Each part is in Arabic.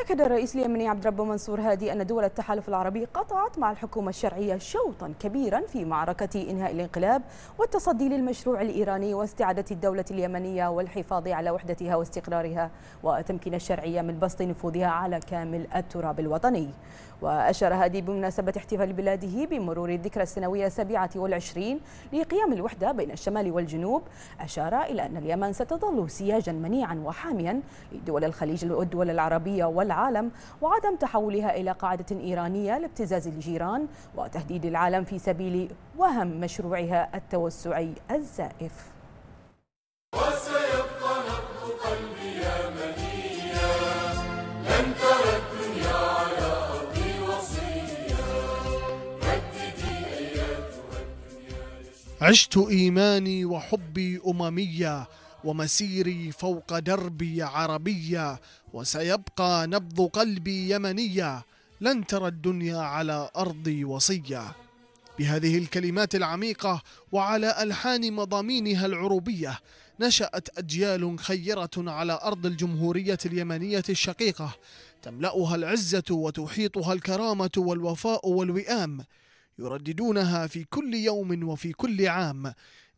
أكد الرئيس اليمني عبد الرب منصور هادي أن دول التحالف العربي قطعت مع الحكومة الشرعية شوطا كبيرا في معركة إنهاء الانقلاب والتصدي للمشروع الإيراني واستعادة الدولة اليمنية والحفاظ على وحدتها واستقرارها وتمكين الشرعية من بسط نفوذها على كامل التراب الوطني وأشار هادي بمناسبة احتفال بلاده بمرور الذكرى السنوية السابعة والعشرين لقيام الوحدة بين الشمال والجنوب أشار إلى أن اليمن ستظل سياجا منيعا وحاميا لدول الخليج والدول العربية وال العالم وعدم تحولها إلى قاعدة إيرانية لابتزاز الجيران وتهديد العالم في سبيل وهم مشروعها التوسعي الزائف عشت إيماني وحبي أمميا ومسيري فوق دربي عربية وسيبقى نبض قلبي يمنيا لن ترى الدنيا على أرضي وصية بهذه الكلمات العميقة وعلى ألحان مضامينها العروبية نشأت أجيال خيرة على أرض الجمهورية اليمنية الشقيقة تملأها العزة وتحيطها الكرامة والوفاء والوئام يرددونها في كل يوم وفي كل عام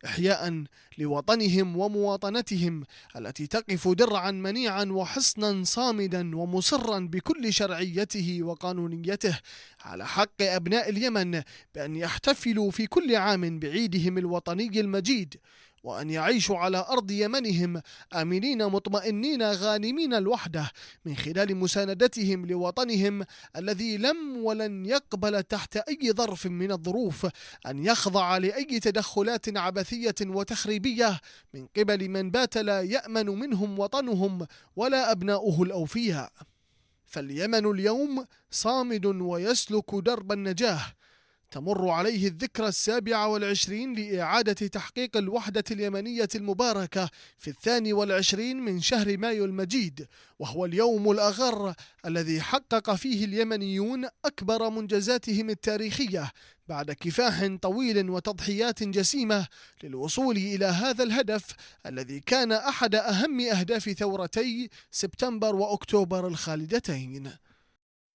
إحياء لوطنهم ومواطنتهم التي تقف درعا منيعا وحصنا صامدا ومصرا بكل شرعيته وقانونيته على حق أبناء اليمن بأن يحتفلوا في كل عام بعيدهم الوطني المجيد وأن يعيشوا على أرض يمنهم آمنين مطمئنين غانمين الوحدة من خلال مساندتهم لوطنهم الذي لم ولن يقبل تحت أي ظرف من الظروف أن يخضع لأي تدخلات عبثية وتخريبية من قبل من بات لا يأمن منهم وطنهم ولا أبناؤه الأوفياء فاليمن اليوم صامد ويسلك درب النجاه تمر عليه الذكرى السابعة والعشرين لإعادة تحقيق الوحدة اليمنية المباركة في الثاني والعشرين من شهر مايو المجيد وهو اليوم الأغر الذي حقق فيه اليمنيون أكبر منجزاتهم التاريخية بعد كفاح طويل وتضحيات جسيمة للوصول إلى هذا الهدف الذي كان أحد أهم أهداف ثورتي سبتمبر وأكتوبر الخالدتين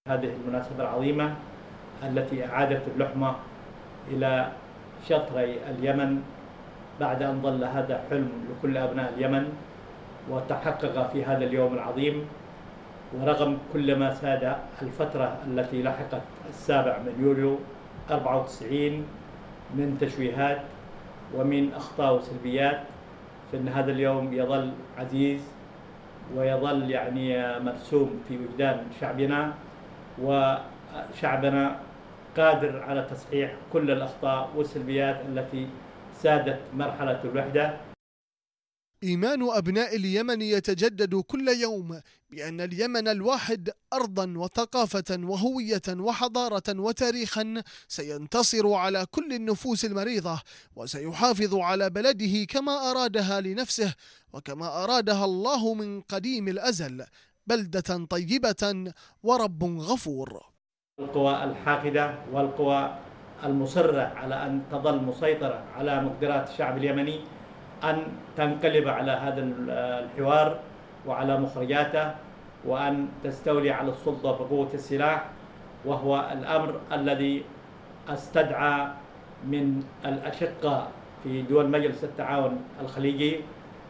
هذه المناسبة العظيمة التي أعادت اللحمة إلى شطري اليمن بعد أن ظل هذا حلم لكل أبناء اليمن وتحقق في هذا اليوم العظيم ورغم كل ما ساد الفترة التي لحقت السابع من يوليو 94 من تشويهات ومن أخطاء وسلبيات فإن هذا اليوم يظل عزيز ويظل يعني مرسوم في وجدان شعبنا وشعبنا قادر على تصحيح كل الأخطاء والسلبيات التي سادت مرحلة الوحدة إيمان أبناء اليمن يتجدد كل يوم بأن اليمن الواحد أرضا وثقافة وهوية وحضارة وتاريخا سينتصر على كل النفوس المريضة وسيحافظ على بلده كما أرادها لنفسه وكما أرادها الله من قديم الأزل بلدة طيبة ورب غفور القوى الحاقدة والقوى المصرة على أن تظل مسيطرة على مقدرات الشعب اليمني أن تنقلب على هذا الحوار وعلى مخرجاته وأن تستولي على السلطة بقوة السلاح وهو الأمر الذي استدعى من الأشقاء في دول مجلس التعاون الخليجي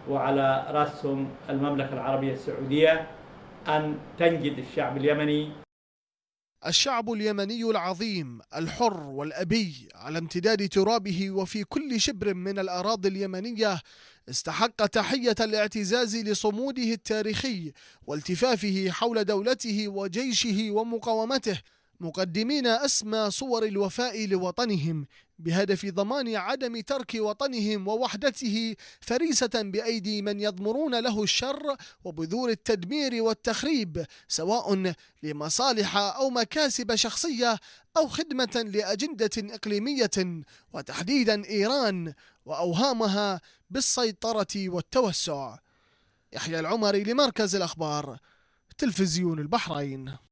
وعلى رأسهم المملكة العربية السعودية أن تنجد الشعب اليمني الشعب اليمني العظيم الحر والأبي على امتداد ترابه وفي كل شبر من الأراضي اليمنية استحق تحية الاعتزاز لصموده التاريخي والتفافه حول دولته وجيشه ومقاومته مقدمين أسمى صور الوفاء لوطنهم بهدف ضمان عدم ترك وطنهم ووحدته فريسة بأيدي من يضمرون له الشر وبذور التدمير والتخريب سواء لمصالح أو مكاسب شخصية أو خدمة لأجندة إقليمية وتحديدا إيران وأوهامها بالسيطرة والتوسع يحيى العمري لمركز الأخبار تلفزيون البحرين